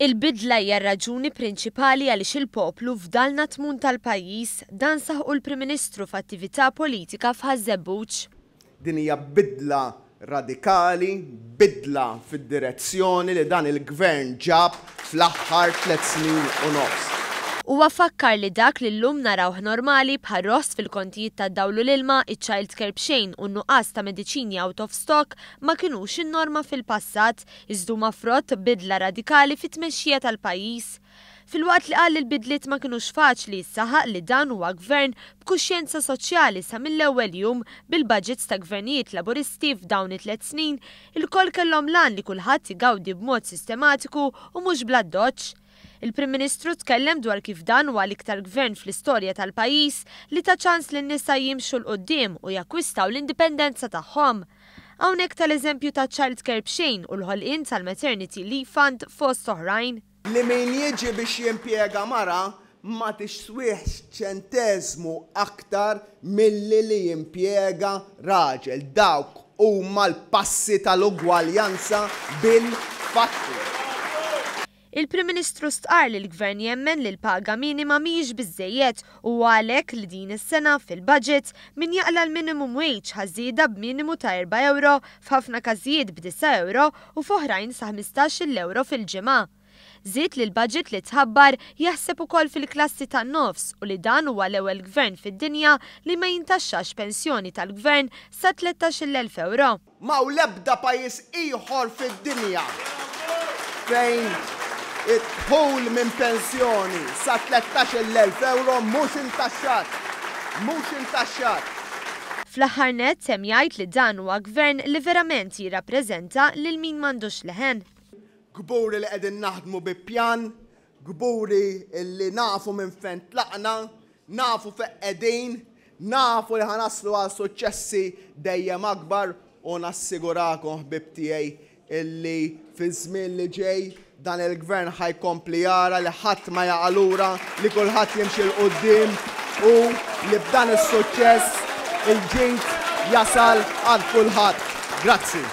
Il-bidla hija raġuni prinċipali għaliex il-poplu f'dalna tmun tal-pajjiż dan saħu l-Prim Ministru f'attività politika f'Ħażebbuċ. Din hija bidla radikali, bidla fid-direzzjoni li dan il-gvern ġab fl-aħħar tliet snin u nofs. U għafakkar li dak li l-lum narawh normali bħar rost fil-kontijiet ta' dawlu l-ilma, il child care bxejn u nuqqas ta' mediċini out of stock ma kinux in-norma fil-passat, izdu ma frott bidla radikali fit-tmexxija tal-pajis. fil wat li qal il-bidliet ma kinux faċli saħaq li dan huwa gvern b'kuxjenza soċjali sa mill-ewwel jum bil-budgets ta' gvernijiet laburisti f'dawn it-tliet snin, il-kol kellhom lan li kulħadd igawdi b'mod sistematiku u mhux bla doċċ. Il-Prim Ministru tkellem dwar kif dan huwa l-iktar gvern fl-istorja tal-pajis li ta' ċans l nisa jimxu l-qoddim u jakwistaw l-indipendenza tagħhom. Hawnhekk tal-eżempju ta' Child Care u l-ħolqien tal-Maternity Leave Fund fost oħrajn. Li min jiġi biex jimpjega mara ma tixwieħ ċentezmu aktar mill-li li jimpjega raġel. Dawk huma l-passi tal-ugwaljanza bil-fatti. Il-Prim Ministru stqar li l-Gvern jemmen li l-paga minima miġ bizzejiet u għalek li din is-sena fil-budget min jaqla l-minimum wage b b'minimu ta' 4 euro f'ħafna każijiet 10 euro u f'oħrajn sa' 15 euro fil-ġimgħa. Ziet li l-budget li tħabbar jaħseb ukoll fil-klassi tan nofs u li dan huwa l-ewwel gvern fid-dinja li ma jintaxxax pensjoni tal-gvern sa 13,000 euro. Ma u lebda pajjiż ieħor fid-dinja fejn it-ħul minn pensjoni sa 13.000 euro mux intaxxat. Mux intaxxat. Fl-aħħar net sem jgħid li dan huwa gvern li verament jirrappreżenta lil min m'għandux leħen. Gburi li qegħdin naħdmu bi pjan, gburi li nafu minn fejn tlaqna, nafu fe' qegħdin, nafu li ħanaslu għal suċċessi dejjem akbar u nassigurakom ħbib tiegħi illi fi żmien li ġej dan il-gvern ħajkompli jara li ħadd ma jaqalura li kulħadd jimxi l qoddim u li b'dan is-suċċess il-ġint jasal għal kulħadd. Grazzi.